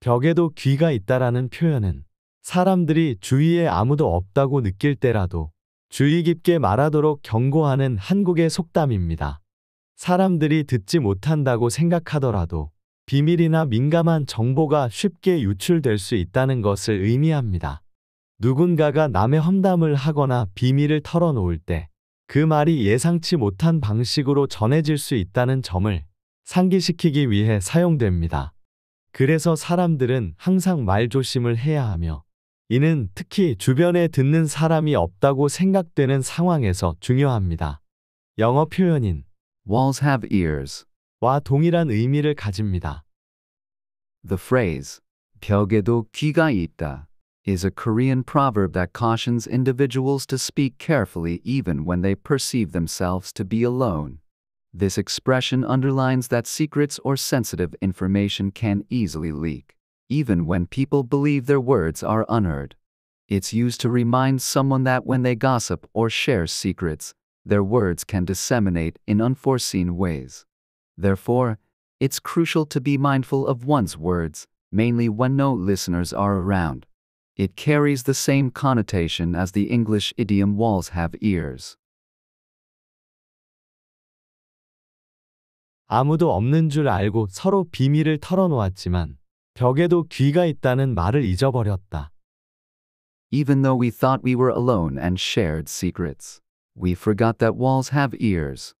벽에도 귀가 있다라는 표현은 사람들이 주위에 아무도 없다고 느낄 때라도 주의 깊게 말하도록 경고하는 한국의 속담입니다. 사람들이 듣지 못한다고 생각하더라도 비밀이나 민감한 정보가 쉽게 유출될 수 있다는 것을 의미합니다. 누군가가 남의 험담을 하거나 비밀을 털어놓을 때 그 말이 예상치 못한 방식으로 전해질 수 있다는 점을 상기시키기 위해 사용됩니다. 그래서 사람들은 항상 말조심을 해야 하며 이는 특히 주변에 듣는 사람이 없다고 생각되는 상황에서 중요합니다. 영어 표현인 walls have ears 와 동일한 의미를 가집니다. The phrase 벽에도 귀가 있다 is a Korean proverb that cautions individuals to speak carefully even when they perceive themselves to be alone. This expression underlines that secrets or sensitive information can easily leak, even when people believe their words are unheard. It's used to remind someone that when they gossip or share secrets, their words can disseminate in unforeseen ways. Therefore, it's crucial to be mindful of one's words, mainly when no listeners are around. It carries the same connotation as the English idiom walls have ears. 아무도 없는 줄 알고 서로 비밀을 털어놓았지만 벽에도 귀가 있다는 말을 잊어버렸다. Even though we thought we were alone and shared secrets, we forgot that walls have ears.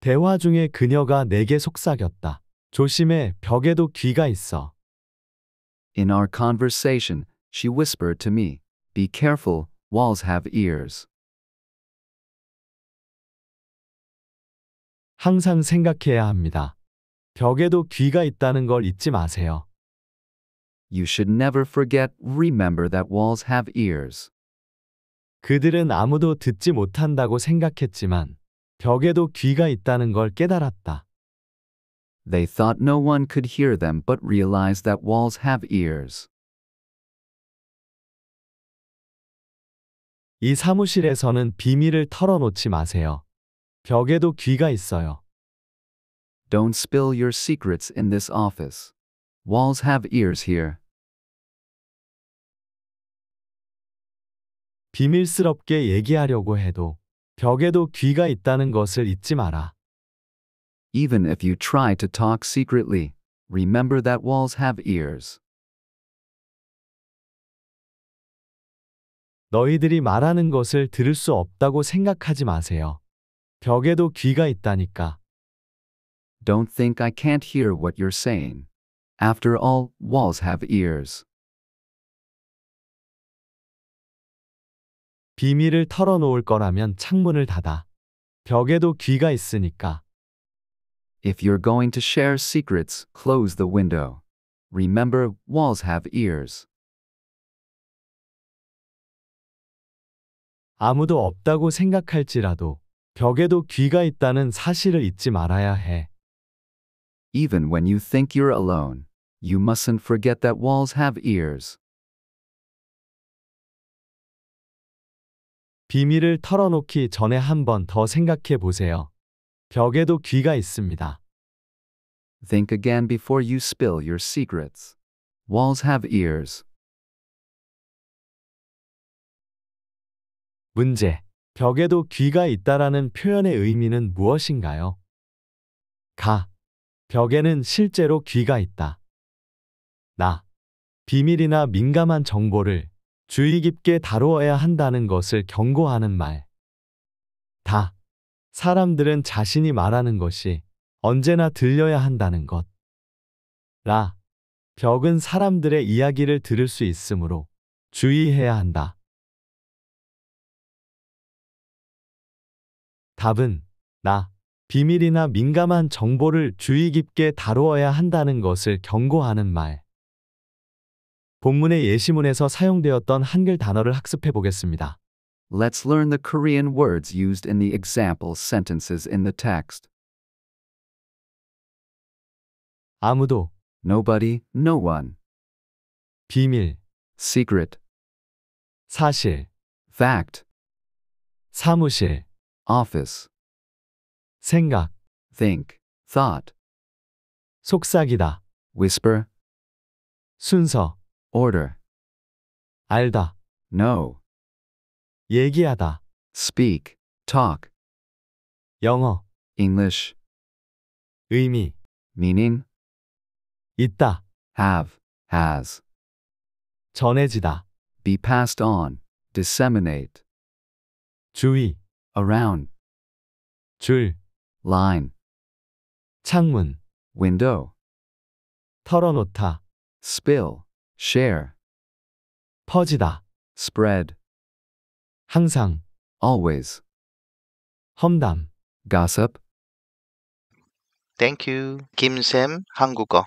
대화 중에 그녀가 내게 속삭였다. 조심해, 벽에도 귀가 있어. In our conversation, she whispered to me, Be careful, walls have ears. 항상 생각해야 합니다. 벽에도 귀가 있다는 걸 잊지 마세요. You should never forget, remember that walls have ears. 그들은 아무도 듣지 못한다고 생각했지만 벽에도 귀가 있다는 걸 깨달았다. They thought no one could hear them but realized that walls have ears. 이 사무실에서는 비밀을 털어놓지 마세요. 벽에도 귀가 있어요. Don't spill your secrets in this office. Walls have ears here. 비밀스럽게 얘기하려고 해도 벽에도 귀가 있다는 것을 잊지 마라. Even if you try to talk secretly, remember that walls have ears. 너희들이 말하는 것을 들을 수 없다고 생각하지 마세요. 벽에도 귀가 있다니까. Don't think I can't hear what you're saying. After all, walls have ears. 비밀을 털어놓을 거라면 창문을 닫아. 벽에도 귀가 있으니까. If you're going to share secrets, close the window. Remember, walls have ears. 아무도 없다고 생각할지라도 벽에도 귀가 있다는 사실을 잊지 말아야 해. Even when you think you're alone, you mustn't forget that walls have ears. 비밀을 털어놓기 전에 한 번 더 생각해 보세요. 벽에도 귀가 있습니다. Think again before you spill your secrets. Walls have ears. 문제 벽에도 귀가 있다라는 표현의 의미는 무엇인가요? 가. 벽에는 실제로 귀가 있다. 나. 비밀이나 민감한 정보를 주의 깊게 다루어야 한다는 것을 경고하는 말. 다. 사람들은 자신이 말하는 것이 언제나 들려야 한다는 것. 라. 벽은 사람들의 이야기를 들을 수 있으므로 주의해야 한다. 답은 나 비밀이나 민감한 정보를 주의 깊게 다루어야 한다는 것을 경고하는 말. 본문의 예시문에서 사용되었던 한글 단어를 학습해 보겠습니다. Let's learn the Korean words used in the example sentences in the text. 아무도 nobody, no one. 비밀 secret 사실 fact 사무실 office 생각 think thought 속삭이다 whisper 순서 order 알다 know 얘기하다 speak talk 영어 english 의미 meaning 있다 have has 전해지다 be passed on disseminate 주의 around 줄 line 창문 window 털어놓다 spill share 퍼지다 spread 항상 always 험담 gossip Thank you. 김쌤 한국어